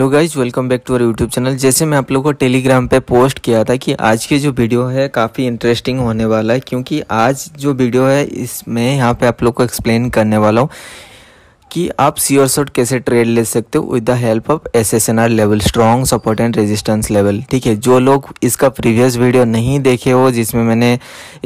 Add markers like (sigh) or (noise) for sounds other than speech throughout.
hello guys welcome back to our YouTube channel जैसे मैं आप लोगों को टेलीग्राम पे पोस्ट किया था कि आज की जो वीडियो है काफ़ी इंटरेस्टिंग होने वाला है क्योंकि आज जो वीडियो है इसमें यहाँ पे आप लोग को एक्सप्लेन करने वाला हूँ कि आप सी और शॉर्ट कैसे ट्रेड ले सकते हो with the help of S S N R level strong support and resistance level ठीक है जो लोग इसका प्रीवियस वीडियो नहीं देखे हो जिसमें मैंने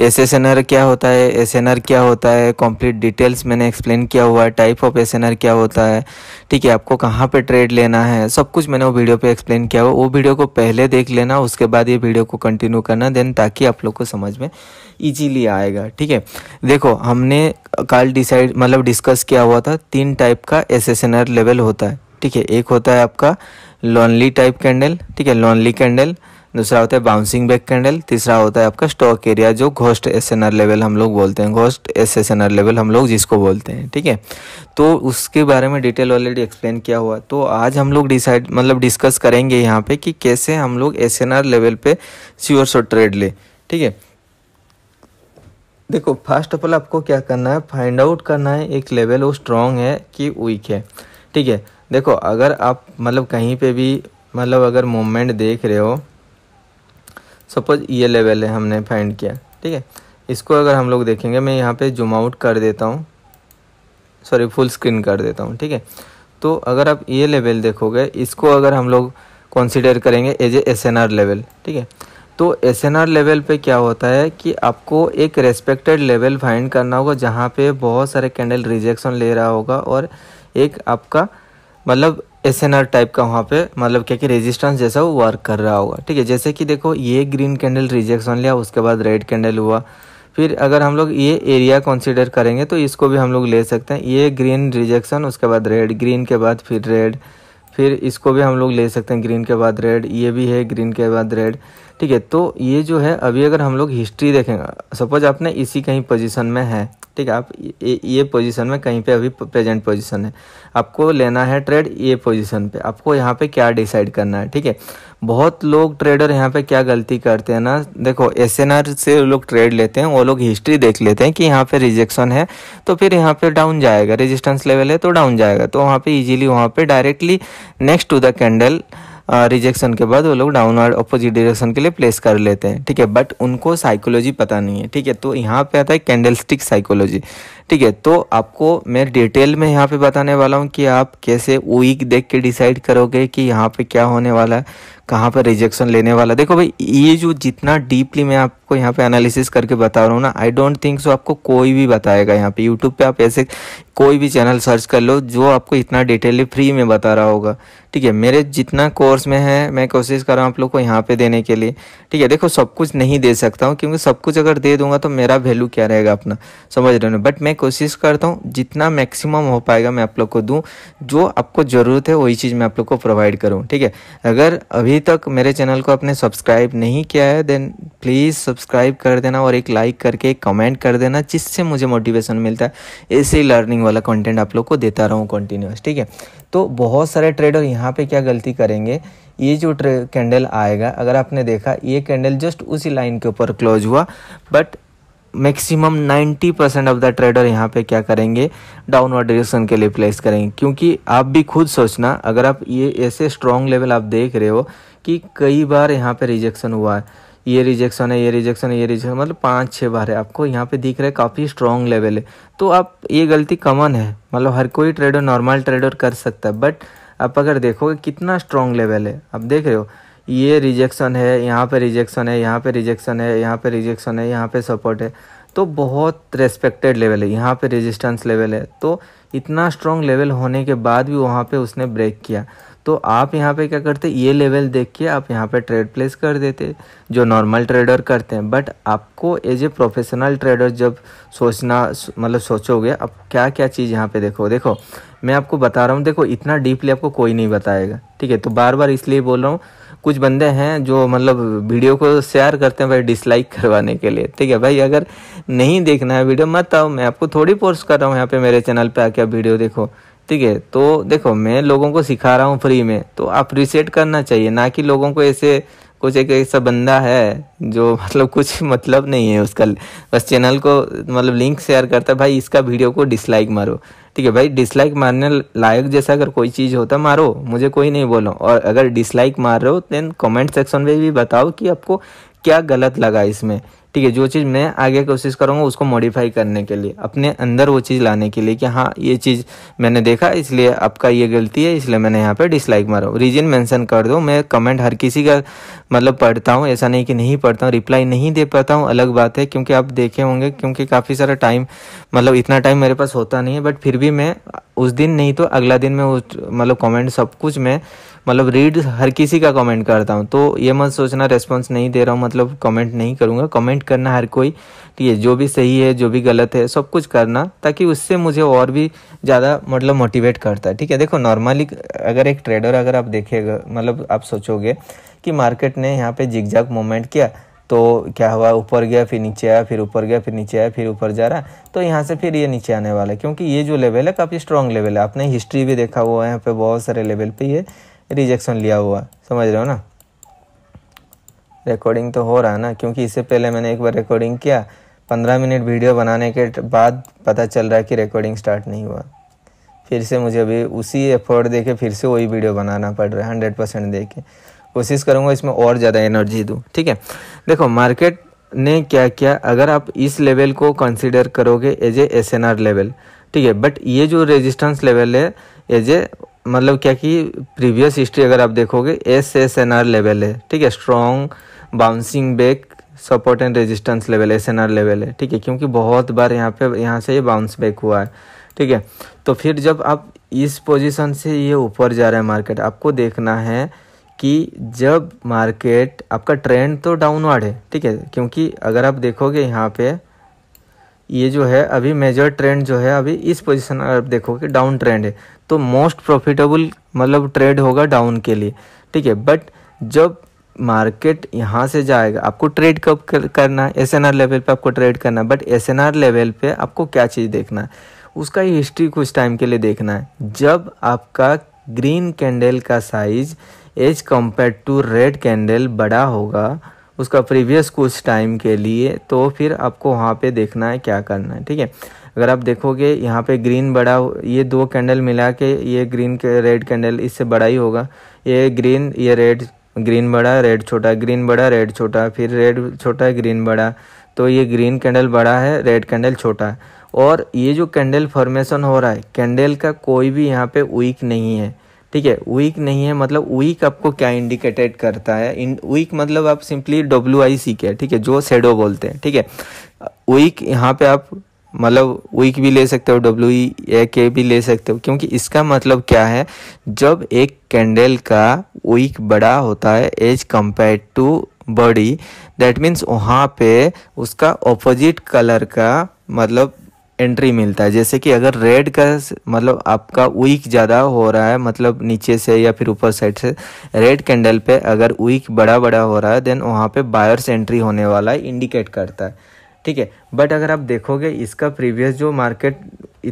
एस एस एन आर क्या होता है एस एन आर क्या होता है कंप्लीट डिटेल्स मैंने एक्सप्लेन किया हुआ है type of S N R क्या होता है ठीक है आपको कहाँ पर ट्रेड लेना है सब कुछ मैंने वो वीडियो पर एक्सप्लेन किया हुआ वो वीडियो को पहले देख लेना उसके बाद ये वीडियो को कंटिन्यू करना देन ताकि आप लोग को समझ में ईजीली आएगा ठीक है देखो हमने कल डिसाइड मतलब डिस्कस किया हुआ था तीन टाइप का एसेसनर लेवल होता है ठीक है एक होता है आपका लॉनली टाइप कैंडल ठीक है लॉनली कैंडल दूसरा होता है बाउंसिंग बैक कैंडल तीसरा होता है आपका स्टॉक एरिया जो घोस्ट एसएनआर लेवल हम लोग बोलते हैं घोस्ट आर लेवल हम लोग जिसको बोलते हैं ठीक है तो उसके बारे में डिटेल ऑलरेडी एक्सप्लेन किया हुआ तो आज हम लोग डिसाइड मतलब डिस्कस करेंगे यहाँ पे कि कैसे हम लोग एस लेवल पे श्योर शो ट्रेड ले ठीक है देखो फर्स्ट ऑफ ऑल आपको क्या करना है फाइंड आउट करना है एक लेवल वो स्ट्रॉन्ग है कि वीक है ठीक है देखो अगर आप मतलब कहीं पे भी मतलब अगर मूवमेंट देख रहे हो सपोज ये लेवल है हमने फाइंड किया ठीक है इसको अगर हम लोग देखेंगे मैं यहाँ पे जूम आउट कर देता हूँ सॉरी फुल स्क्रीन कर देता हूँ ठीक है तो अगर आप ये लेवल देखोगे इसको अगर हम लोग कंसिडर करेंगे as a S N R level ठीक है तो एस लेवल पे क्या होता है कि आपको एक रेस्पेक्टेड लेवल फाइंड करना होगा जहाँ पे बहुत सारे कैंडल रिजेक्शन ले रहा होगा और एक आपका मतलब एस टाइप का वहाँ पे मतलब क्या कि रेजिस्टेंस जैसा वो वर्क कर रहा होगा ठीक है जैसे कि देखो ये ग्रीन कैंडल रिजेक्शन लिया उसके बाद रेड कैंडल हुआ फिर अगर हम लोग ये एरिया कंसीडर करेंगे तो इसको भी हम लोग ले सकते हैं ये ग्रीन रिजेक्शन उसके बाद रेड ग्रीन के बाद फिर रेड फिर इसको भी हम लोग ले सकते हैं ग्रीन के बाद रेड ये भी है ग्रीन के बाद रेड ठीक है तो ये जो है अभी अगर हम लोग हिस्ट्री देखेंगे सपोज आपने इसी कहीं पोजीशन में है ठीक है आप ये, ये पोजीशन में कहीं पे अभी प्रेजेंट पोजीशन है आपको लेना है ट्रेड ये पोजीशन पे आपको यहाँ पे क्या डिसाइड करना है ठीक है बहुत लोग ट्रेडर यहाँ पे क्या गलती करते हैं ना देखो एस से लोग ट्रेड लेते हैं वो लोग हिस्ट्री देख लेते हैं कि यहाँ पे रिजेक्शन है तो फिर यहाँ पे डाउन जाएगा रेजिस्टेंस लेवल है तो डाउन जाएगा तो वहाँ पे इजीली वहाँ पे directly next to the candle rejection के बाद वो लोग डाउनवर्ड अपोजिट डायरेक्शन के लिए प्लेस कर लेते हैं ठीक है बट उनको साइकोलॉजी पता नहीं है ठीक है तो यहाँ पे आता है कैंडल स्टिक साइकोलॉजी ठीक है तो आपको मैं डिटेल में यहाँ पे बताने वाला हूँ कि आप कैसे वीक देख के डिसाइड करोगे कि यहाँ पे क्या होने वाला है कहाँ पर रिजेक्शन लेने वाला देखो भाई ये जो जितना डीपली मैं आप आपको यहाँ पे एनालिसिस करके बता रहा हूँ ना आई डोंट थिंक सो आपको कोई भी बताएगा यहाँ पे यूट्यूब पे आप ऐसे कोई भी चैनल सर्च कर लो जो आपको इतना डिटेल फ्री में बता रहा होगा ठीक है मेरे जितना कोर्स में है मैं कोशिश कर रहा हूँ आप लोग को यहाँ पे देने के लिए ठीक है देखो सब कुछ नहीं दे सकता हूँ क्योंकि सब कुछ अगर दे दूंगा तो मेरा वैल्यू क्या रहेगा अपना समझ रहे हो बट मैं कोशिश करता हूँ जितना मैक्सिमम हो पाएगा मैं आप लोग को दूँ जो आपको ज़रूरत है वही चीज़ मैं आप लोग को प्रोवाइड करूँ ठीक है अगर अभी तक मेरे चैनल को आपने सब्सक्राइब नहीं किया है देन प्लीज़ सब्सक्राइब सब्सक्राइब कर देना और एक लाइक करके एक कमेंट कर देना जिससे मुझे मोटिवेशन मिलता है ऐसे ही लर्निंग वाला कंटेंट आप लोग को देता रहूँ कंटिन्यूस ठीक है तो बहुत सारे ट्रेडर यहाँ पे क्या गलती करेंगे ये जो कैंडल आएगा अगर आपने देखा ये कैंडल जस्ट उसी लाइन के ऊपर क्लोज हुआ but maximum 90 percent of the trader यहाँ पे क्या करेंगे डाउनवर्ड डायरेक्शन के लिए प्लेस करेंगे क्योंकि आप भी खुद सोचना अगर आप ये ऐसे स्ट्रॉन्ग लेवल आप देख रहे हो कि कई बार यहाँ पे रिजेक्शन हुआ है ये रिजेक्शन है ये रिजेक्शन है ये रिजेक्शन मतलब पाँच छः बार है आपको यहाँ पे दिख रहा है काफ़ी स्ट्रॉन्ग लेवल है तो आप ये गलती कॉमन है मतलब हर कोई ट्रेडर नॉर्मल ट्रेडर कर सकता है बट आप अगर देखोगे कितना स्ट्रॉन्ग लेवल है आप देख रहे हो ये रिजेक्शन है यहाँ पे रिजेक्शन है यहाँ पे रिजेक्शन है यहाँ पे रिजेक्शन है यहाँ पे सपोर्ट है तो बहुत रेस्पेक्टेड लेवल है यहाँ पे रेजिस्टेंस लेवल है तो इतना स्ट्रॉन्ग लेवल होने के बाद भी वहाँ पे उसने ब्रेक किया तो आप यहाँ पे क्या करते ये लेवल देख के आप यहाँ पे ट्रेड प्लेस कर देते जो नॉर्मल ट्रेडर करते हैं बट आपको एज ए प्रोफेशनल ट्रेडर जब सोचना मतलब सोचोगे आप क्या क्या चीज़ यहाँ पे देखो देखो मैं आपको बता रहा हूँ देखो इतना डीपली आपको कोई नहीं बताएगा ठीक है तो बार बार इसलिए बोल रहा हूँ कुछ बंदे हैं जो मतलब वीडियो को शेयर करते हैं भाई डिसलाइक करवाने के लिए ठीक है भाई अगर नहीं देखना है वीडियो मत आओ मैं आपको थोड़ी पोस्ट कर रहा हूँ यहाँ पे मेरे चैनल पे आके आप वीडियो देखो ठीक है तो देखो मैं लोगों को सिखा रहा हूँ फ्री में तो अप्रिशिएट करना चाहिए ना कि लोगों को ऐसे कुछ एक ऐसा बंदा है जो (laughs) मतलब कुछ मतलब नहीं है उसका बस चैनल को मतलब लिंक शेयर करता है भाई इसका वीडियो को डिसलाइक मारो ठीक है भाई डिसलाइक मारने लायक जैसा अगर कोई चीज़ होता मारो मुझे कोई नहीं बोलो और अगर डिसलाइक मार रहे हो देन कमेंट सेक्शन में भी बताओ कि आपको क्या गलत लगा इसमें ठीक है जो चीज़ मैं आगे कोशिश करूँगा उसको मॉडिफाई करने के लिए अपने अंदर वो चीज़ लाने के लिए कि हाँ ये चीज़ मैंने देखा इसलिए आपका ये गलती है इसलिए मैंने यहाँ पर डिसलाइक मारा रीजन मैंसन कर दो मैं कमेंट हर किसी का मतलब पढ़ता हूँ ऐसा नहीं कि नहीं पढ़ता हूँ रिप्लाई नहीं दे पाता हूँ अलग बात है क्योंकि आप देखे होंगे क्योंकि काफ़ी सारा टाइम मतलब इतना टाइम मेरे पास होता नहीं है बट फिर भी मैं उस दिन नहीं तो अगला दिन मैं मतलब कमेंट सब कुछ मैं मतलब रीड हर किसी का कमेंट करता हूँ तो ये मत सोचना रेस्पॉन्स नहीं दे रहा हूँ मतलब कमेंट नहीं करूँगा कमेंट करना हर कोई ठीक है जो भी सही है जो भी गलत है सब कुछ करना ताकि उससे मुझे और भी ज़्यादा मतलब मोटिवेट करता है ठीक है देखो नॉर्मली अगर एक ट्रेडर अगर आप देखेगा मतलब आप सोचोगे कि मार्केट ने यहाँ पर जिग जाग मूवमेंट किया तो क्या हुआ ऊपर गया फिर नीचे आया फिर ऊपर गया फिर नीचे आया फिर ऊपर जा रहा तो यहाँ से फिर ये नीचे आने वाला है क्योंकि ये जो लेवल है काफ़ी स्ट्रॉन्ग लेवल है आपने हिस्ट्री भी देखा हुआ है यहाँ पे बहुत सारे लेवल पे ये रिजेक्शन लिया हुआ समझ रहे हो ना रिकॉर्डिंग तो हो रहा है ना क्योंकि इससे पहले मैंने एक बार रिकॉर्डिंग किया पंद्रह मिनट वीडियो बनाने के बाद पता चल रहा है कि रिकॉर्डिंग स्टार्ट नहीं हुआ फिर से मुझे अभी उसी एफर्ट दे के फिर से वही वीडियो बनाना पड़ रहा है हंड्रेड परसेंट दे के कोशिश करूँगा इसमें और ज़्यादा एनर्जी दूँ ठीक है देखो मार्केट ने क्या किया अगर आप इस लेवल को कंसिडर करोगे एज ए एस लेवल ठीक है बट ये जो रेजिस्टेंस लेवल है एज ए मतलब क्या कि प्रीवियस हिस्ट्री अगर आप देखोगे S S N R level है ठीक है strong bouncing back support and resistance level S N R level है ठीक है क्योंकि बहुत बार यहाँ पे यहाँ से ये बाउंस बैक हुआ है ठीक है तो फिर जब आप इस पोजीशन से ये ऊपर जा रहा है मार्केट आपको देखना है कि जब मार्केट आपका ट्रेंड तो डाउनवर्ड है ठीक है क्योंकि अगर आप देखोगे यहाँ पे ये जो है अभी मेजर ट्रेंड जो है अभी इस पोजीशन अगर आप देखोगे डाउन ट्रेंड है तो मोस्ट प्रॉफिटेबल मतलब ट्रेड होगा डाउन के लिए ठीक है बट जब मार्केट यहाँ से जाएगा आपको ट्रेड कब कर, करना है एस लेवल पे आपको ट्रेड करना है बट एस लेवल पे आपको क्या चीज़ देखना है उसका ही हिस्ट्री कुछ टाइम के लिए देखना है जब आपका ग्रीन कैंडल का size as compare to red candle बड़ा होगा उसका प्रीवियस कुछ टाइम के लिए तो फिर आपको वहाँ पे देखना है क्या करना है ठीक है अगर आप देखोगे यहाँ पे ग्रीन बड़ा ये दो कैंडल मिला के ये ग्रीन के रेड कैंडल इससे बड़ा ही होगा ये ग्रीन ये रेड ग्रीन बड़ा रेड छोटा ग्रीन बड़ा रेड छोटा फिर रेड छोटा ग्रीन बड़ा तो ये ग्रीन कैंडल बड़ा है रेड कैंडल छोटा है और ये जो कैंडल फॉर्मेशन हो रहा है कैंडल का कोई भी यहाँ पे वीक नहीं है ठीक है वीक नहीं है मतलब वीक आपको क्या इंडिकेटेड करता है इन वीक मतलब आप सिंपली डब्ल्यू आई सी के ठीक है जो शेडो बोलते हैं ठीक है वीक यहाँ पे आप मतलब वीक भी ले सकते हो डब्ल्यू ए के भी ले सकते हो क्योंकि इसका मतलब क्या है जब एक कैंडल का वीक बड़ा होता है as compare to body that means वहाँ पे उसका ऑपोजिट कलर का मतलब एंट्री मिलता है जैसे कि अगर रेड का मतलब आपका वीक ज़्यादा हो रहा है मतलब नीचे से या फिर ऊपर साइड से रेड कैंडल पे अगर वीक बड़ा बड़ा हो रहा है देन वहाँ पे बायर्स एंट्री होने वाला है इंडिकेट करता है ठीक है बट अगर आप देखोगे इसका प्रीवियस जो मार्केट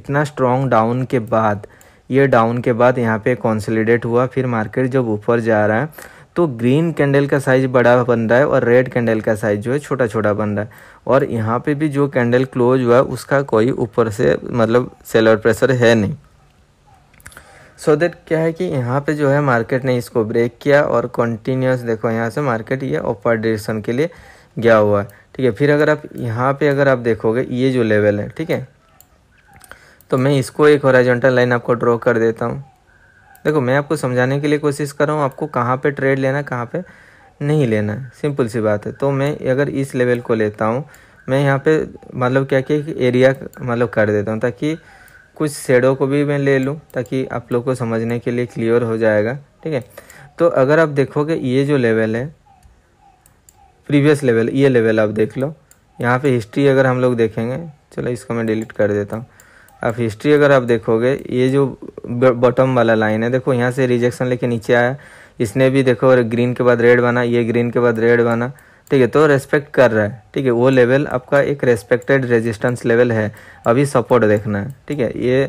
इतना स्ट्रॉन्ग डाउन के बाद ये डाउन के बाद यहाँ पे कॉन्सोलीडेट हुआ फिर मार्केट जब ऊपर जा रहा है तो ग्रीन कैंडल का साइज बड़ा बन रहा है और रेड कैंडल का साइज जो है छोटा छोटा बन रहा है और यहाँ पे भी जो कैंडल क्लोज हुआ है उसका कोई ऊपर से मतलब सेलर प्रेशर है नहीं सो so देट क्या है कि यहाँ पे जो है मार्केट ने इसको ब्रेक किया और कंटिन्यूस देखो यहाँ से मार्केट ये ऑपर डिरेक्शन के लिए गया हुआ है ठीक है फिर अगर आप यहाँ पे अगर आप देखोगे ये जो लेवल है ठीक है तो मैं इसको एक हॉराइजेंटल लाइन आपको ड्रॉ कर देता हूँ देखो मैं आपको समझाने के लिए कोशिश कर रहा हूँ आपको कहाँ पे ट्रेड लेना कहाँ पे नहीं लेना है सिंपल सी बात है तो मैं अगर इस लेवल को लेता हूँ मैं यहाँ पे मतलब क्या क्या एरिया मतलब कर देता हूँ ताकि कुछ शेडो को भी मैं ले लूँ ताकि आप लोग को समझने के लिए क्लियर हो जाएगा ठीक है तो अगर आप देखोगे ये जो लेवल है प्रीवियस लेवल ये लेवल आप देख लो यहाँ पे हिस्ट्री अगर हम लोग देखेंगे चलो इसको मैं डिलीट कर देता हूँ अब हिस्ट्री अगर आप देखोगे ये जो बॉटम वाला लाइन है देखो यहाँ से रिजेक्शन लेके नीचे आया इसने भी देखो ग्रीन के बाद रेड बना ये ग्रीन के बाद रेड बना ठीक है तो रेस्पेक्ट कर रहा है ठीक है वो लेवल आपका एक रेस्पेक्टेड रेजिस्टेंस लेवल है अभी सपोर्ट देखना है ठीक है ये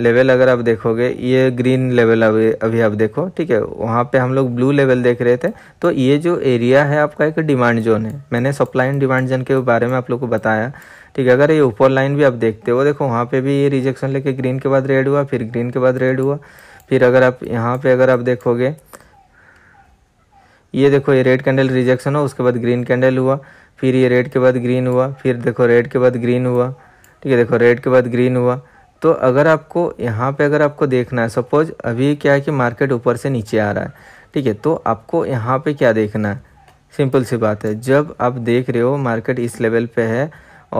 लेवल अगर आप देखोगे ये ग्रीन लेवल अभी अभी आप देखो ठीक है वहाँ पे हम लोग ब्लू लेवल देख रहे थे तो ये जो एरिया है आपका एक डिमांड जोन है मैंने सप्लाई एंड डिमांड जोन के बारे में आप लोग को बताया ठीक है अगर ये ऊपर लाइन भी आप देखते हो देखो वहाँ पे भी ये रिजेक्शन लेके ग्रीन के बाद रेड हुआ फिर ग्रीन के बाद रेड हुआ फिर अगर आप यहाँ पर अगर आप देखोगे ये देखो ये रेड कैंडल रिजेक्शन हो उसके बाद ग्रीन कैंडल हुआ फिर ये रेड के बाद ग्रीन हुआ फिर देखो रेड के बाद ग्रीन हुआ ठीक है देखो रेड के बाद ग्रीन हुआ तो अगर आपको यहाँ पे अगर आपको देखना है सपोज अभी क्या है कि मार्केट ऊपर से नीचे आ रहा है ठीक है तो आपको यहाँ पे क्या देखना है सिंपल सी बात है जब आप देख रहे हो मार्केट इस लेवल पे है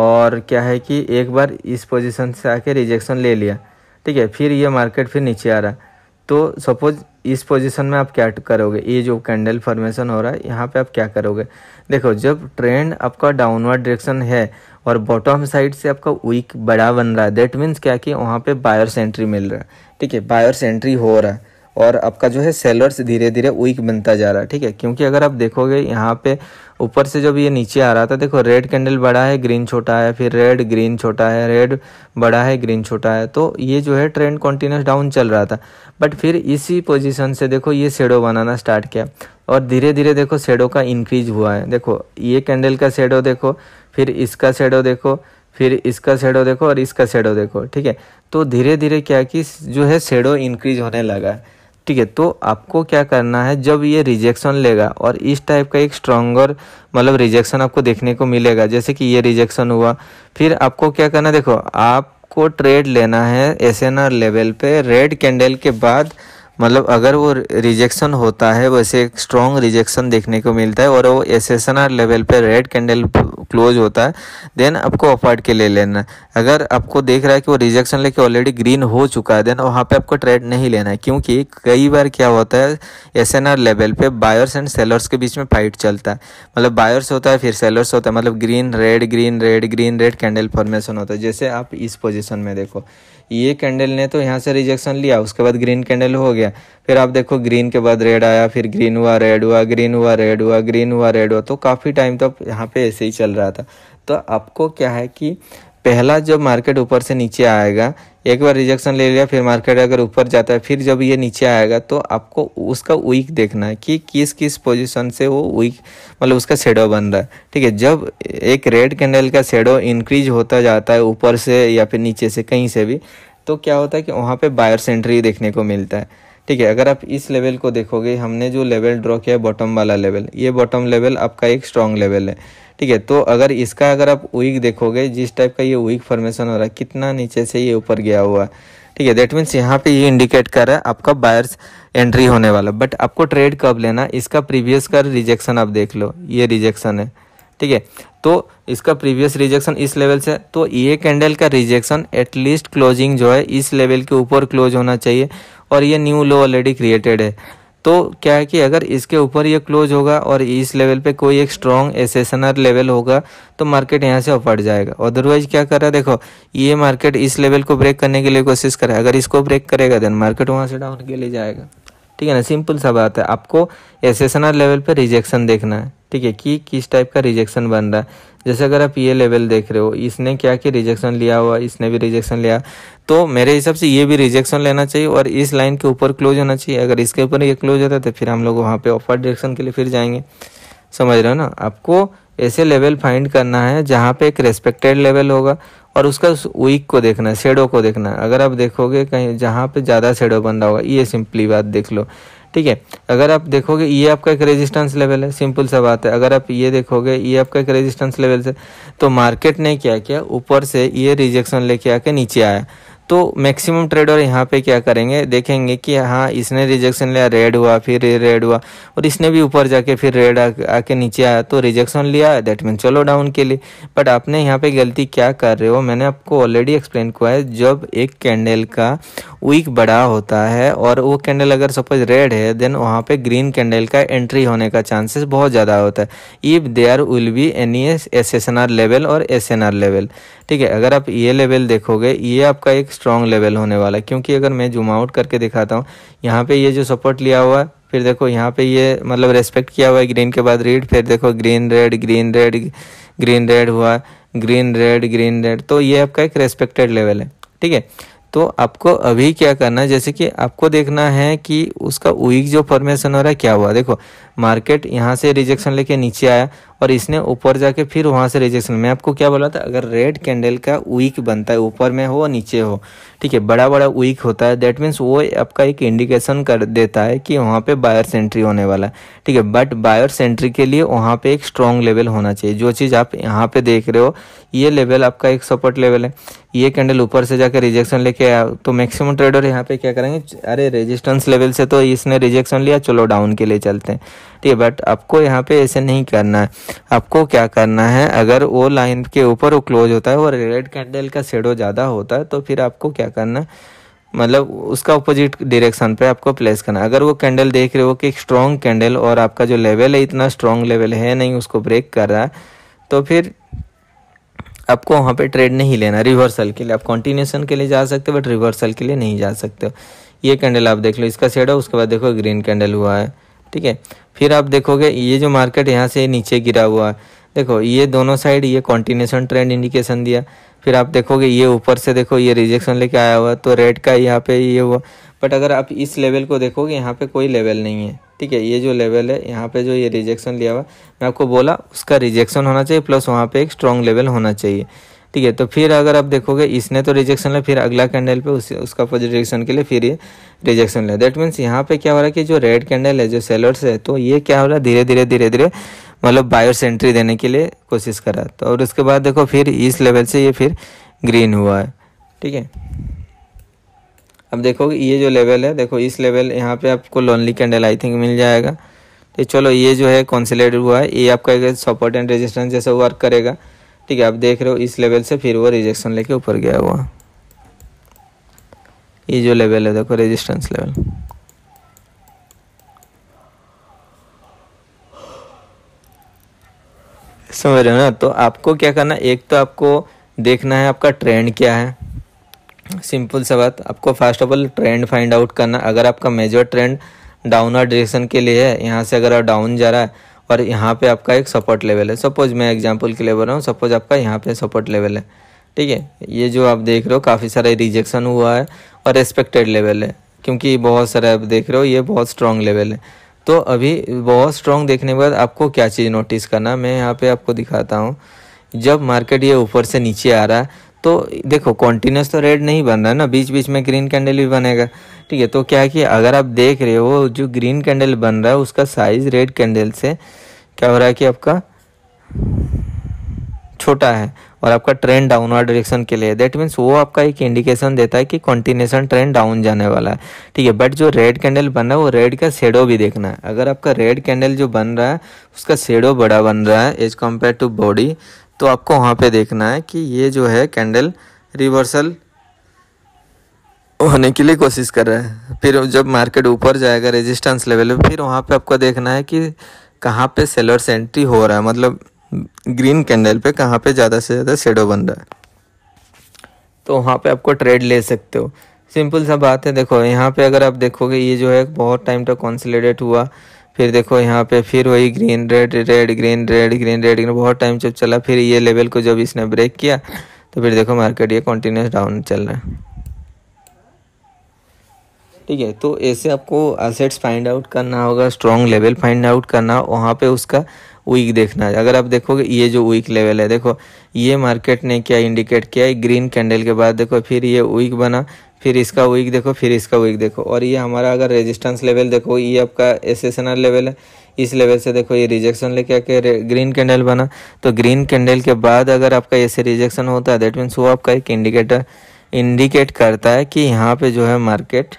और क्या है कि एक बार इस पोजीशन से आके रिजेक्शन ले लिया ठीक है फिर ये मार्केट फिर नीचे आ रहा है तो सपोज़ इस पोजीशन में आप क्या करोगे ये जो कैंडल फॉर्मेशन हो रहा है यहाँ पे आप क्या करोगे देखो जब ट्रेंड आपका डाउनवर्ड डायरेक्शन है और बॉटम साइड से आपका वीक बड़ा बन रहा है दैट मीन्स क्या कि वहाँ पे बायर्स एंट्री मिल रहा है ठीक है बायर्स एंट्री हो रहा है और आपका जो है सेलर्स धीरे धीरे वीक बनता जा रहा है ठीक है क्योंकि अगर आप देखोगे यहाँ पे ऊपर से जब ये नीचे आ रहा था देखो रेड कैंडल बड़ा है ग्रीन छोटा है फिर रेड ग्रीन छोटा है रेड बड़ा है ग्रीन छोटा है तो ये जो है ट्रेंड कंटिन्यूस डाउन चल रहा था बट फिर इसी पोजीशन से देखो ये शेडो बनाना स्टार्ट किया और धीरे धीरे देखो शेडो का इंक्रीज हुआ है देखो ये कैंडल का शेडो देखो फिर इसका शेडो देखो फिर इसका शेडो देखो और इसका शेडो देखो ठीक है तो धीरे धीरे क्या कि जो है शेडो इंक्रीज होने लगा है ठीक है तो आपको क्या करना है जब ये रिजेक्शन लेगा और इस टाइप का एक स्ट्रॉन्गर मतलब रिजेक्शन आपको देखने को मिलेगा जैसे कि ये रिजेक्शन हुआ फिर आपको क्या करना देखो आपको ट्रेड लेना है एस लेवल पे रेड कैंडल के बाद मतलब अगर वो रिजेक्शन होता है वैसे एक स्ट्रॉन्ग रिजेक्शन देखने को मिलता है और वो S S N R level पर रेड कैंडल क्लोज होता है देन आपको अफर्ड के ले लेना अगर आपको देख रहा है कि वो रिजेक्शन लेके ऑलरेडी ग्रीन हो चुका है देन वहाँ पे आपको ट्रेड नहीं लेना है क्योंकि कई बार क्या होता है एस एन आर लेवल पर बायर्स एंड सेलर्स के बीच में फाइट चलता है मतलब बायर्स होता है फिर सेलर्स होता है मतलब green red green red green red candle formation होता है जैसे आप इस पोजिशन में देखो ये कैंडल ने तो यहाँ से रिजेक्शन लिया उसके बाद ग्रीन कैंडल हो गया फिर आप देखो ग्रीन के बाद रेड आया फिर ग्रीन हुआ रेड हुआ ग्रीन हुआ रेड हुआ ग्रीन हुआ रेड हुआ तो काफ़ी टाइम तो यहाँ पे ऐसे ही चल रहा था तो आपको क्या है कि पहला जब मार्केट ऊपर से नीचे आएगा एक बार रिजेक्शन ले लिया फिर मार्केट अगर ऊपर जाता है फिर जब ये नीचे आएगा तो आपको उसका वीक देखना है कि किस किस पोजीशन से वो वीक मतलब उसका शेडो बन रहा है ठीक है जब एक रेड कैंडल का शेडो इंक्रीज होता जाता है ऊपर से या फिर नीचे से कहीं से भी तो क्या होता है कि वहाँ पर बायर सेंट्री देखने को मिलता है ठीक है अगर आप इस लेवल को देखोगे हमने जो लेवल ड्रॉ किया है बॉटम वाला लेवल ये बॉटम लेवल आपका एक स्ट्रॉन्ग लेवल है ठीक है तो अगर इसका अगर आप वीक देखोगे जिस टाइप का ये वीक फॉर्मेशन हो रहा है कितना नीचे से ये ऊपर गया हुआ है ठीक है दैट मीन्स यहाँ पे ये इंडिकेट कर रहा है आपका बायर्स एंट्री होने वाला बट आपको ट्रेड कब लेना इसका प्रीवियस का रिजेक्शन आप देख लो ये रिजेक्शन है ठीक है तो इसका प्रीवियस रिजेक्शन इस लेवल से तो ये कैंडल का रिजेक्शन एटलीस्ट क्लोजिंग जो है इस लेवल के ऊपर क्लोज होना चाहिए और ये न्यू लो ऑलरेडी क्रिएटेड है तो क्या है कि अगर इसके ऊपर ये क्लोज होगा और इस लेवल पे कोई एक स्ट्रॉन्ग एसेसनर लेवल होगा तो मार्केट यहाँ से अफर्ट जाएगा अदरवाइज क्या कर रहा है देखो ये मार्केट इस लेवल को ब्रेक करने के लिए कोशिश कर रहा है अगर इसको ब्रेक करेगा देन मार्केट वहाँ से डाउन के लिए जाएगा ठीक है ना सिंपल सा बात है आपको एसेसनल लेवल पर रिजेक्शन देखना है ठीक है कि किस टाइप का रिजेक्शन बन रहा है जैसे अगर आप ये लेवल देख रहे हो इसने क्या कि रिजेक्शन लिया हुआ इसने भी रिजेक्शन लिया तो मेरे हिसाब से ये भी रिजेक्शन लेना चाहिए और इस लाइन के ऊपर क्लोज होना चाहिए अगर इसके ऊपर ये क्लोज होता है तो फिर हम लोग वहाँ पे ऑफर डायरेक्शन के लिए फिर जाएंगे समझ रहे हो ना आपको ऐसे लेवल फाइंड करना है जहाँ पे एक रेस्पेक्टेड लेवल होगा और उसका उस वीक को देखना है शेडो को देखना है अगर आप देखोगे कहीं जहाँ पे ज़्यादा शेडो बन रहा होगा ये सिंपली बात देख लो ठीक है अगर आप देखोगे ये आपका एक रेजिस्टेंस लेवल है सिंपल सा बात है अगर आप ये देखोगे ये आपका एक रेजिस्टेंस लेवल से तो मार्केट ने क्या किया ऊपर से ये रिजेक्शन लेके आके नीचे आया तो मैक्सिमम ट्रेडर यहाँ पे क्या करेंगे देखेंगे कि हाँ इसने रिजेक्शन लिया रेड हुआ फिर रेड हुआ और इसने भी ऊपर जाके फिर रेड आके नीचे आया तो रिजेक्शन लिया दैट मीन चलो डाउन के लिए बट आपने यहाँ पे गलती क्या कर रहे हो मैंने आपको ऑलरेडी एक्सप्लेन किया है जब एक कैंडल का वीक बड़ा होता है और वो कैंडल अगर सपोज रेड है देन वहाँ पे ग्रीन कैंडल का एंट्री होने का चांसेस बहुत ज़्यादा होता है if there will be any S S S N R level और एस एन आर लेवल ठीक है अगर आप ये लेवल देखोगे ये आपका एक स्ट्रॉन्ग लेवल होने वाला है क्योंकि अगर मैं जूम आउट करके दिखाता हूँ यहाँ पे ये जो सपोर्ट लिया हुआ है फिर देखो यहाँ पे ये मतलब रेस्पेक्ट किया हुआ है ग्रीन के बाद रेड फिर देखो green red green red green red हुआ ग्रीन रेड ग्रीन रेड तो ये आपका एक रेस्पेक्टेड लेवल है ठीक है तो आपको अभी क्या करना है जैसे कि आपको देखना है कि उसका वीक जो फॉर्मेशन हो रहा है क्या हुआ देखो मार्केट यहाँ से रिजेक्शन लेके नीचे आया और इसने ऊपर जाके फिर वहाँ से रिजेक्शन मैं आपको क्या बोला था अगर रेड कैंडल का वीक बनता है ऊपर में हो और नीचे हो ठीक है बड़ा बड़ा वीक होता है दैट मीन्स वो आपका एक इंडिकेशन कर देता है कि वहाँ पे बायर्स एंट्री होने वाला है ठीक है बट बायर्स एंट्री के लिए वहाँ पे एक स्ट्रॉन्ग लेवल होना चाहिए जो चीज़ आप यहाँ पे देख रहे हो ये लेवल आपका एक सपोर्ट लेवल है ये कैंडल ऊपर से जाकर रिजेक्शन लेके आया तो मैक्सिमम ट्रेडर यहाँ पे क्या करेंगे अरे रेजिस्टेंस लेवल से तो इसने रिजेक्शन लिया चलो डाउन के लिए चलते हैं ठीक है बट आपको यहाँ पे ऐसे नहीं करना है आपको क्या करना है अगर वो लाइन के ऊपर वो क्लोज होता है और रेड कैंडल का शेडो ज़्यादा होता है तो फिर आपको क्या करना है मतलब उसका अपोजिट डायरेक्शन पे आपको प्लेस करना अगर वो कैंडल देख रहे हो कि एक स्ट्रॉन्ग कैंडल और आपका जो लेवल है इतना स्ट्रॉन्ग लेवल है नहीं उसको ब्रेक कर रहा है तो फिर आपको वहाँ पे ट्रेड नहीं लेना रिवर्सल के लिए आप कॉन्टिन्यूशन के लिए जा सकते हो बट रिवर्सल के लिए नहीं जा सकते हो ये कैंडल आप देख लो इसका शेडो उसके बाद देखो ग्रीन कैंडल हुआ है ठीक है फिर आप देखोगे ये जो मार्केट यहाँ से नीचे गिरा हुआ है देखो ये दोनों साइड ये कॉन्टिन्यूशन ट्रेंड इंडिकेशन दिया फिर आप देखोगे ये ऊपर से देखो ये रिजेक्शन लेके आया हुआ तो रेड का यहाँ पे ये हुआ बट अगर आप इस लेवल को देखोगे यहाँ पे कोई लेवल नहीं है ठीक है ये जो लेवल है यहाँ पे जो ये रिजेक्शन लिया हुआ मैं आपको बोला उसका रिजेक्शन होना चाहिए प्लस वहाँ पे एक स्ट्रॉन्ग लेवल होना चाहिए ठीक है तो फिर अगर आप देखोगे इसने तो रिजेक्शन लिया फिर अगला कैंडल पे उस, उसका रिजेक्शन के लिए फिर ये रिजेक्शन लिया दैट मीन्स यहाँ पे क्या हो रहा है कि जो रेड कैंडल है जो सेलर्स है तो ये क्या हो रहा है धीरे धीरे धीरे धीरे मतलब बायर्स एंट्री देने के लिए कोशिश कर रहा है तो और उसके बाद देखो फिर इस लेवल से ये फिर ग्रीन हुआ है ठीक है अब देखो ये जो लेवल है देखो इस लेवल यहाँ पे आपको लोनली कैंडल आई थिंक मिल जाएगा तो चलो ये जो है कॉन्सिलेट हुआ है ये आपका सपोर्ट एंड रेजिस्टेंस जैसे वर्क करेगा ठीक है आप देख रहे हो इस लेवल से फिर वो रिजेक्शन लेके ऊपर गया हुआ ये जो लेवल है देखो रेजिस्टेंस लेवल समझ रहे हो ना तो आपको क्या करना एक तो आपको देखना है आपका ट्रेंड क्या है सिंपल सा बात आपको first of all trend find out करना अगर आपका मेजर ट्रेंड डाउन और डायरेक्शन के लिए है यहाँ से अगर आप डाउन जा रहा है और यहाँ पे आपका एक सपोर्ट लेवल है सपोज मैं एग्जांपल के लिए बोल रहा हूँ सपोज आपका यहाँ पे सपोर्ट लेवल है ठीक है ये जो आप देख रहे हो काफ़ी सारा रिजेक्शन हुआ है और एक्सपेक्टेड लेवल है क्योंकि बहुत सारा आप देख रहे हो ये बहुत स्ट्रॉन्ग लेवल है तो अभी बहुत स्ट्रॉन्ग देखने के बाद आपको क्या चीज़ नोटिस करना मैं यहाँ पर आपको दिखाता हूँ जब मार्केट ये ऊपर से नीचे आ रहा है तो देखो कॉन्टिन्यूस तो रेड नहीं बन रहा है ना बीच बीच में ग्रीन कैंडल भी बनेगा ठीक है तो क्या है कि अगर आप देख रहे हो जो ग्रीन कैंडल बन रहा है उसका साइज रेड कैंडल से क्या हो रहा है कि आपका छोटा है और आपका ट्रेंड डाउनवर्ड डायरेक्शन के लिए दैट मीन्स वो आपका एक इंडिकेशन देता है कि कॉन्टिन्यूशन ट्रेंड डाउन जाने वाला है ठीक है बट जो रेड कैंडल बन रहा है वो रेड का शेडो भी देखना है अगर आपका रेड कैंडल जो बन रहा है उसका शेडो बड़ा बन रहा है एज कम्पेयर टू बॉडी तो आपको वहाँ पे देखना है कि ये जो है कैंडल रिवर्सल होने के लिए कोशिश कर रहा है फिर जब मार्केट ऊपर जाएगा रेजिस्टेंस लेवल पे फिर वहाँ पे आपको देखना है कि कहाँ पे से एंट्री हो रहा है मतलब ग्रीन कैंडल पे कहाँ पे ज़्यादा से ज़्यादा शेडो बन रहा है तो वहाँ पे आपको ट्रेड ले सकते हो सिंपल सा बात है देखो यहाँ पे अगर आप देखोगे ये जो है बहुत टाइम तक तो कंसोलिडेट हुआ फिर देखो यहाँ पे फिर वही green red red green red green red green बहुत टाइम जब चला फिर ये लेवल को जब इसने ब्रेक किया तो फिर देखो मार्केट ये कंटिन्यूस डाउन चल रहा है ठीक है तो ऐसे आपको एसेट्स फाइंड आउट करना होगा स्ट्रॉन्ग लेवल फाइंड आउट करना वहाँ पे उसका वीक देखना है अगर आप देखोगे ये जो वीक लेवल है देखो ये मार्केट ने क्या इंडिकेट किया है ग्रीन कैंडल के बाद देखो फिर ये वीक बना फिर इसका वीक देखो फिर इसका वीक देखो और ये हमारा अगर रेजिस्टेंस लेवल देखो ये आपका S S N R level है इस लेवल से देखो ये रिजेक्शन लेके आके ग्रीन कैंडल बना तो ग्रीन कैंडल के बाद अगर आपका ऐसे रिजेक्शन होता है दैट मीन्स वो आपका एक इंडिकेटर इंडिकेट करता है कि यहाँ पे जो है मार्केट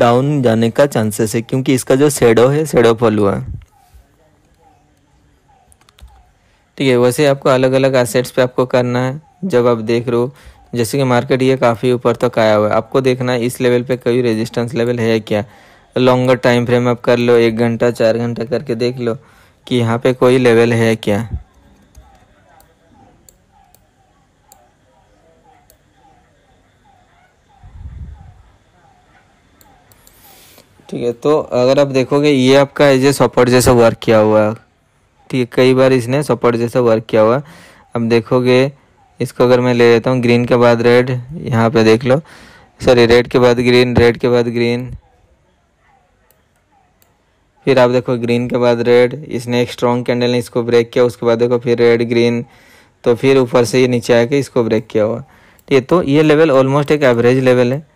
डाउन जाने का चांसेस है क्योंकि इसका जो शेडो है शेडो फॉल हुआ है ठीक है वैसे आपको अलग अलग एसेट्स पे आपको करना है जब आप देख रहे हो जैसे कि मार्केट ये काफ़ी ऊपर तक आया हुआ है आपको देखना है इस लेवल पे कोई रेजिस्टेंस लेवल है क्या लॉन्गर टाइम फ्रेम आप कर लो एक घंटा चार घंटा करके देख लो कि यहाँ पे कोई लेवल है क्या ठीक है तो अगर आप देखोगे ये आपका एज सपोर्ट जैसा वर्क किया हुआ है ठीक है कई बार इसने सपोर्ट जैसा वर्क किया हुआ अब देखोगे इसको अगर मैं ले लेता हूँ ग्रीन के बाद रेड यहाँ पे देख लो सॉरी रेड के बाद ग्रीन रेड के बाद ग्रीन फिर आप देखो ग्रीन के बाद रेड इसने एक स्ट्रॉन्ग कैंडल ने इसको ब्रेक किया उसके बाद देखो फिर रेड ग्रीन तो फिर ऊपर से ये नीचे आके इसको ब्रेक किया हुआ ठीक है तो ये लेवल ऑलमोस्ट एक एवरेज लेवल है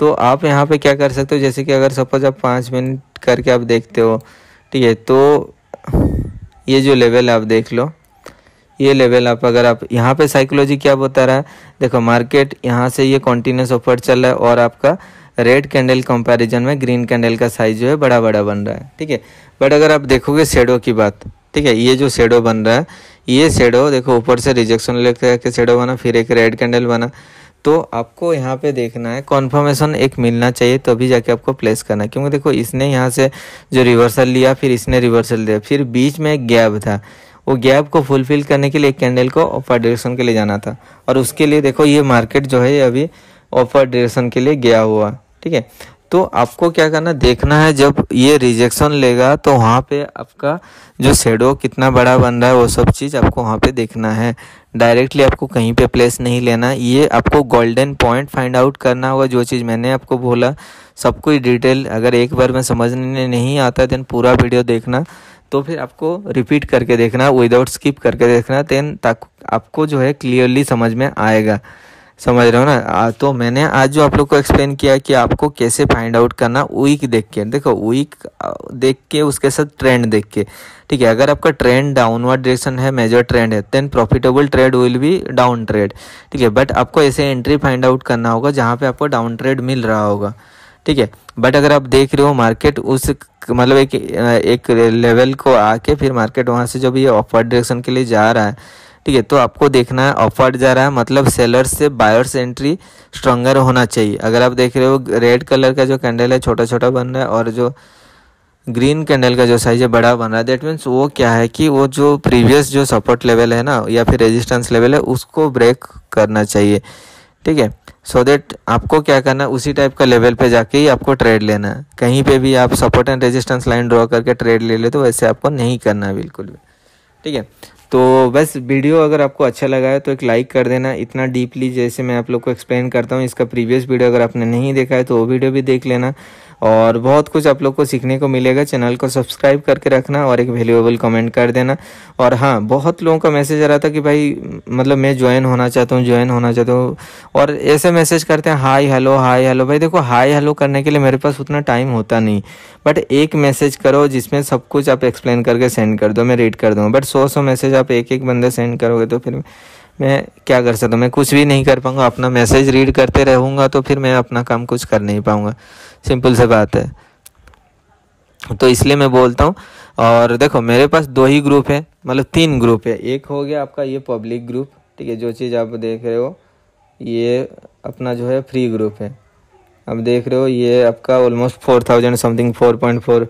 तो आप यहाँ पे क्या कर सकते हो जैसे कि अगर सपोज आप पाँच मिनट करके आप देखते हो ठीक है तो ये जो लेवल है आप देख लो ये लेवल आप अगर आप यहाँ पे साइकोलॉजी क्या बता रहा है देखो मार्केट यहाँ से ये कॉन्टीन्यूस ऑफर चल रहा है और आपका रेड कैंडल कंपैरिजन में ग्रीन कैंडल का साइज जो है बड़ा बड़ा बन रहा है ठीक है बट अगर आप देखोगे शेडो की बात ठीक है ये जो शेडो बन रहा है ये शेडो देखो ऊपर से रिजेक्शन लेकर के शेडो बना फिर एक रेड कैंडल बना तो आपको यहाँ पे देखना है कॉन्फर्मेशन एक मिलना चाहिए तभी जाके आपको प्लेस करना है क्योंकि देखो इसने यहाँ से जो रिवर्सल लिया फिर इसने रिवर्सल दिया फिर बीच में एक गैप था वो गैप को फुलफिल करने के लिए एक कैंडल को ऑफर ड्यूरेशन के लिए जाना था और उसके लिए देखो ये मार्केट जो है अभी ऑफर ड्यूरेशन के लिए गया हुआ ठीक है तो आपको क्या करना देखना है जब ये रिजेक्शन लेगा तो वहाँ पे आपका जो शेडो कितना बड़ा बन रहा है वो सब चीज़ आपको वहाँ पे देखना है डायरेक्टली आपको कहीं पे प्लेस नहीं लेना ये आपको गोल्डन पॉइंट फाइंड आउट करना होगा जो चीज़ मैंने आपको बोला सब कुछ डिटेल अगर एक बार में समझने नहीं आता देन पूरा वीडियो देखना तो फिर आपको रिपीट करके देखना विदाउट स्किप करके देखना देन आपको जो है क्लियरली समझ में आएगा समझ रहे हो ना आ, तो मैंने आज जो आप लोग को एक्सप्लेन किया कि आपको कैसे फाइंड आउट करना वीक देख के देखो वीक देख के उसके साथ ट्रेंड देख के ठीक है अगर आपका ट्रेंड डाउनवर्ड डायरेक्शन है मेजर ट्रेंड है then profitable trade will be down trade ठीक है बट आपको ऐसे एंट्री फाइंड आउट करना होगा जहाँ पे आपको डाउन ट्रेड मिल रहा होगा ठीक है बट अगर आप देख रहे हो मार्केट उस मतलब एक एक लेवल को आके फिर मार्केट वहाँ से जब ये ऑफर डायरेक्शन के लिए जा रहा है ठीक है तो आपको देखना है ऑफर्ड जा रहा है मतलब सेलर से बायर्स एंट्री स्ट्रॉन्गर होना चाहिए अगर आप देख रहे हो रेड कलर का जो कैंडल है छोटा छोटा बन रहा है और जो ग्रीन कैंडल का जो साइज है बड़ा बन रहा है दैट मीन्स वो क्या है कि वो जो प्रीवियस जो सपोर्ट लेवल है ना या फिर रेजिस्टेंस लेवल है उसको ब्रेक करना चाहिए ठीक है सो देट आपको क्या करना है उसी टाइप का लेवल पे जाके ही आपको ट्रेड लेना है कहीं पे भी आप support and resistance line draw करके ट्रेड ले ले तो वैसे आपको नहीं करना है बिल्कुल भी ठीक है तो बस वीडियो अगर आपको अच्छा लगा है तो एक लाइक कर देना इतना डीपली जैसे मैं आप लोग को एक्सप्लेन करता हूँ इसका प्रीवियस वीडियो अगर आपने नहीं देखा है तो वो वीडियो भी देख लेना और बहुत कुछ आप लोग को सीखने को मिलेगा चैनल को सब्सक्राइब करके रखना और एक वैल्यूएबल कमेंट कर देना और हाँ बहुत लोगों का मैसेज आ रहा था कि भाई मतलब मैं ज्वाइन होना चाहता हूँ ज्वाइन होना चाहता हूँ और ऐसे मैसेज करते हैं हाई हेलो हाई हेलो भाई देखो हाई हेलो करने के लिए मेरे पास उतना टाइम होता नहीं बट एक मैसेज करो जिसमें सब कुछ आप एक्सप्लेन करके सेंड कर दो मैं रीड कर दूँ बट सौ सौ मैसेज आप एक एक बंदे सेंड करोगे तो फिर मैं क्या कर सकता हूँ मैं कुछ भी नहीं कर पाऊँगा अपना मैसेज रीड करते रहूँगा तो फिर मैं अपना काम कुछ कर नहीं पाऊँगा सिंपल से बात है तो इसलिए मैं बोलता हूँ और देखो मेरे पास दो ही ग्रुप है मतलब तीन ग्रुप है एक हो गया आपका ये पब्लिक ग्रुप ठीक है जो चीज़ आप देख रहे हो ये अपना जो है फ्री ग्रुप है आप देख रहे हो ये आपका almost four thousand something four point four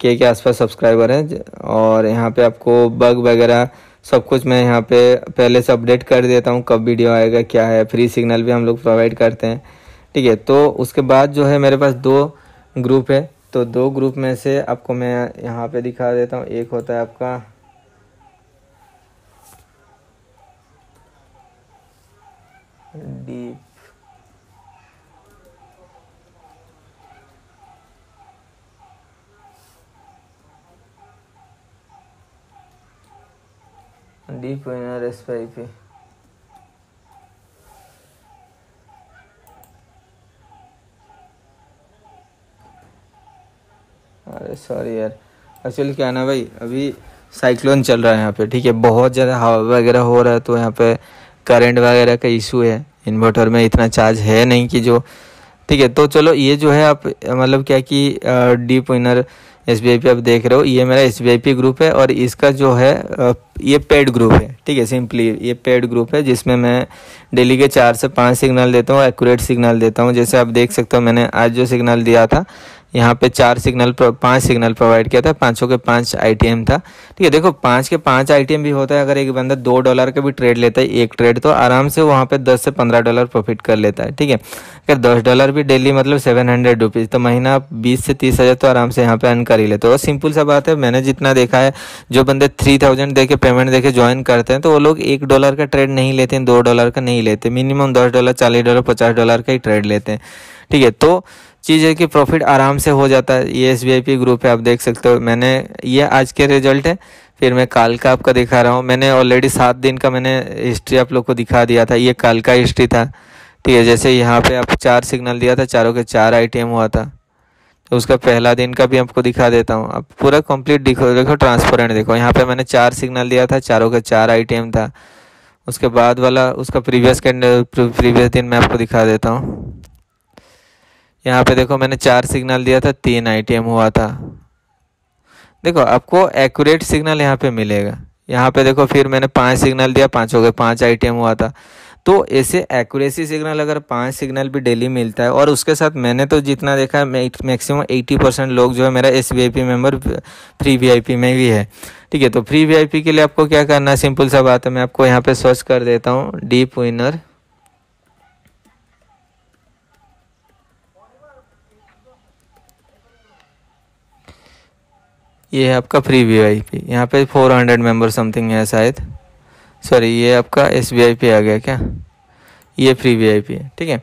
के के आसपास सब्सक्राइबर हैं और यहाँ पे आपको बग वगैरह सब कुछ मैं यहाँ पे पहले से अपडेट कर देता हूँ कब वीडियो आएगा क्या है फ्री सिग्नल भी हम लोग प्रोवाइड करते हैं ठीक है तो उसके बाद जो है मेरे पास दो ग्रुप है तो दो ग्रुप में से आपको मैं यहाँ पे दिखा देता हूँ एक होता है आपका deep deep winner S Y sorry यार एक्चुअली क्या है ना भाई अभी साइक्लोन चल रहा है यहाँ पे ठीक है बहुत ज़्यादा हवा वगैरह हो रहा है तो यहाँ पे करंट वगैरह का इशू है इन्वर्टर में इतना चार्ज है नहीं कि जो ठीक है तो चलो ये जो है आप मतलब क्या कि deep winner S B I पे आप देख रहे हो ये मेरा S B I P group है और इसका जो है ये पेड ग्रुप है ठीक है सिंपली ये पेड ग्रुप है जिसमें मैं डेली के चार से पाँच सिग्नल देता हूँ एक्यूरेट सिग्नल देता हूँ जैसे आप देख सकते हो मैंने आज जो सिग्नल दिया था यहाँ पे चार सिग्नल पांच सिग्नल प्रोवाइड किया था पांचों के पांच आईटीएम था ठीक तो है देखो पांच के पांच आईटीएम भी होता है अगर एक बंदा दो डॉलर का भी ट्रेड लेता है एक ट्रेड तो आराम से वहाँ पे दस से पंद्रह डॉलर प्रॉफिट कर लेता है ठीक है अगर दस डॉलर भी डेली मतलब सेवन हंड्रेड रुपीज़ तो महीना बीस से तीस हज़ार तो आराम से यहाँ पे अर्न कर ही लेते हो और सिंपल सा बात है मैंने जितना देखा है जो बंदे थ्री थाउजेंड दे के पेमेंट दे ज्वाइन करते हैं तो वो लोग एक डॉलर का ट्रेड नहीं लेते हैं दो डॉलर का नहीं लेते मिनिमम दस डॉलर चालीस डॉलर पचास डॉलर का ही ट्रेड लेते हैं ठीक है तो चीज़ है कि प्रॉफिट आराम से हो जाता है ये एस ग्रुप है आप देख सकते हो मैंने ये आज के रिजल्ट है फिर मैं काल का आपका दिखा रहा हूँ मैंने ऑलरेडी सात दिन का मैंने हिस्ट्री आप लोग को दिखा दिया था ये काल का हिस्ट्री था ठीक है जैसे यहाँ पे आप चार सिग्नल दिया था चारों के चार आईटीएम हुआ था तो उसका पहला दिन का भी आपको दिखा देता हूँ आप पूरा कंप्लीट दिखो देखो ट्रांसपेरेंट देखो यहाँ पे मैंने चार सिग्नल दिया था चारों का चार आईटीएम था उसके बाद वाला उसका प्रीवियस कैंडल प्रीवियस दिन मैं आपको दिखा देता हूँ यहाँ पे देखो मैंने चार सिग्नल दिया था तीन आईटीएम हुआ था देखो आपको एक्यूरेट सिग्नल यहाँ पे मिलेगा यहाँ पे देखो फिर मैंने पांच सिग्नल दिया पाँच हो गए पाँच आईटीएम हुआ था तो ऐसे एक्यूरेसी सिग्नल अगर पाँच सिग्नल भी डेली मिलता है और उसके साथ मैंने तो जितना देखा है मैक्सिमम एट्टी परसेंट लोग जो है मेरा S V member free V में भी है ठीक है तो फ्री वी के लिए आपको क्या करना है सिंपल सा बात है मैं आपको यहाँ पर सर्च कर देता हूँ डीप विनर ये है आपका फ्री वी आई पी यहाँ पर फोर हंड्रेड मेम्बर समथिंग है शायद सॉरी ये आपका एस बी आई पी आ गया क्या ये फ्री वी आई पी है ठीक है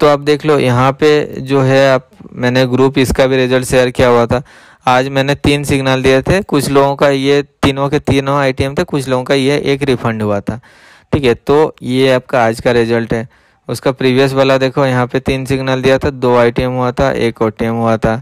तो आप देख लो यहाँ पे जो है आप मैंने ग्रुप इसका भी रिजल्ट शेयर किया हुआ था आज मैंने तीन सिग्नल दिए थे कुछ लोगों का ये तीनों के तीनों आईटीएम थे कुछ लोगों का ये एक रिफंड हुआ था ठीक है तो ये आपका आज का रिजल्ट है उसका प्रीवियस वाला देखो यहाँ पे तीन सिग्नल दिया था दो आईटीएम हुआ था एक ओटीएम हुआ था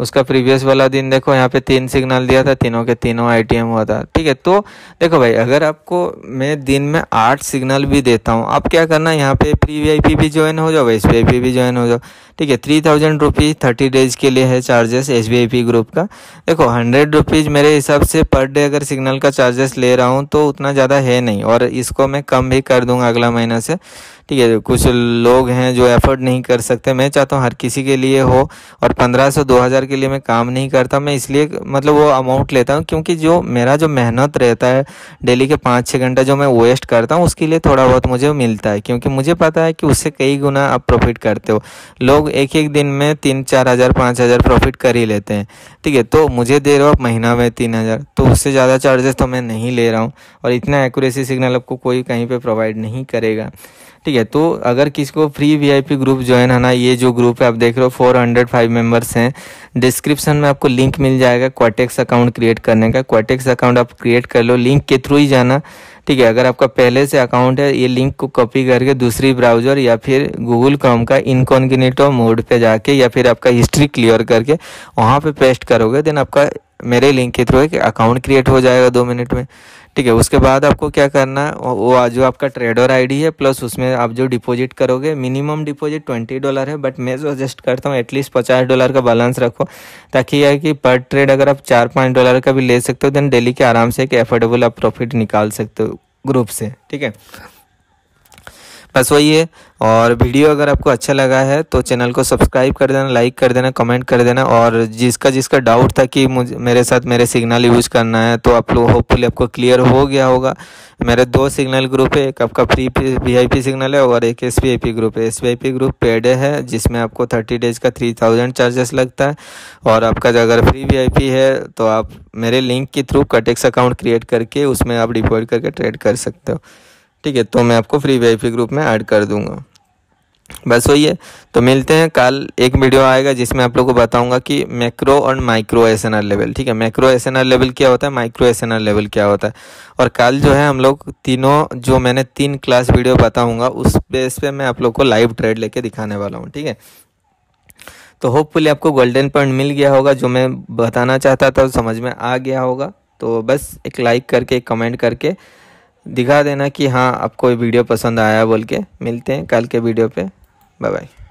उसका प्रीवियस वाला दिन देखो यहाँ पे तीन सिग्नल दिया था तीनों के तीनों आईटीएम हुआ था ठीक है तो देखो भाई अगर आपको मैं दिन में आठ सिग्नल भी देता हूँ आप क्या करना यहाँ पे प्री वी आई पी भी ज्वाइन हो जाओ एस बी आई पी भी ज्वाइन हो जाओ ठीक है three thousand rupees thirty days के लिए है charges S I P group का देखो हंड्रेड रुपीज़ मेरे हिसाब से पर डे अगर सिग्नल का चार्जेस ले रहा हूँ तो उतना ज़्यादा है नहीं और इसको मैं कम भी कर दूँगा अगला महीना से ठीक है कुछ लोग हैं जो एफर्ड नहीं कर सकते मैं चाहता हूँ हर किसी के लिए हो और पंद्रह सौ दो हज़ार सरकार के लिए मैं काम नहीं करता मैं इसलिए मतलब वो अमाउंट लेता हूँ क्योंकि जो मेरा जो मेहनत रहता है डेली के पाँच छः घंटा जो मैं वेस्ट करता हूँ उसके लिए थोड़ा बहुत मुझे मिलता है क्योंकि मुझे पता है कि उससे कई गुना आप प्रॉफिट करते हो लोग एक एक दिन में तीन चार हज़ार पाँच हज़ार प्रॉफिट कर ही लेते हैं ठीक है तो मुझे दे रहे हो आप महीना में तीन हज़ार तो उससे ज़्यादा चार्जेस तो मैं नहीं ले रहा हूँ और इतना एक्यूरेसी सिग्नल आपको कोई कहीं पर प्रोवाइड नहीं करेगा ठीक है तो अगर किसी को फ्री वीआईपी ग्रुप ज्वाइन होना ये जो ग्रुप है आप देख रहे हो फोर हंड्रेड फाइव मेम्बर्स हैं डिस्क्रिप्शन में आपको लिंक मिल जाएगा क्वाटेक्स अकाउंट क्रिएट करने का क्वाटेक्स अकाउंट आप क्रिएट कर लो लिंक के थ्रू ही जाना ठीक है अगर आपका पहले से अकाउंट है ये लिंक को कॉपी करके दूसरी ब्राउजर या फिर गूगल क्रोम का इनकॉन्गिनेटो मोड पे जाके या फिर आपका हिस्ट्री क्लियर करके वहाँ पे पेस्ट करोगे देन आपका मेरे लिंक के थ्रू एक अकाउंट क्रिएट हो जाएगा दो मिनट में ठीक है उसके बाद आपको क्या करना है वो जो आपका ट्रेडर आईडी है प्लस उसमें आप जो डिपॉजिट करोगे मिनिमम डिपॉजिट ट्वेंटी डॉलर है बट मैं जो सजेस्ट करता हूँ एटलीस्ट पचास डॉलर का बैलेंस रखो ताकि यह कि पर ट्रेड अगर आप चार पाँच डॉलर का भी ले सकते हो देन डेली के आराम से एक एफोर्डेबल आप प्रॉफिट निकाल सकते हो ग्रुप से ठीक है बस वही है और वीडियो अगर आपको अच्छा लगा है तो चैनल को सब्सक्राइब कर देना लाइक कर देना कमेंट कर देना और जिसका जिसका डाउट था कि मुझे मेरे साथ मेरे सिग्नल यूज़ करना है तो आप लोग होपफुली आपको क्लियर हो गया होगा मेरे दो सिग्नल ग्रुप है एक आपका फ्री वी सिग्नल है और एक एस ग्रुप है एस ग्रुप पेड है जिसमें आपको थर्टी डेज का थ्री चार्जेस लगता है और आपका अगर फ्री वी है तो आप मेरे लिंक के थ्रू कटेक्स अकाउंट क्रिएट करके उसमें आप डिपॉजिट करके ट्रेड कर सकते हो ठीक है तो मैं आपको फ्री वी ग्रुप में ऐड कर दूँगा बस वही है तो मिलते हैं कल एक वीडियो आएगा जिसमें आप लोग को बताऊंगा कि मैक्रो और माइक्रो एस लेवल ठीक है मैक्रो एस लेवल क्या होता है माइक्रो एस लेवल क्या होता है और कल जो है हम लोग तीनों जो मैंने तीन क्लास वीडियो बताऊंगा उस बेस पे मैं आप लोग को लाइव ट्रेड लेके दिखाने वाला हूँ ठीक है तो होपफुली आपको गोल्डन पॉइंट मिल गया होगा जो मैं बताना चाहता था समझ में आ गया होगा तो बस एक लाइक करके एक कमेंट करके दिखा देना कि हाँ आपको वीडियो पसंद आया बोल के मिलते हैं कल के वीडियो पे बाय बाय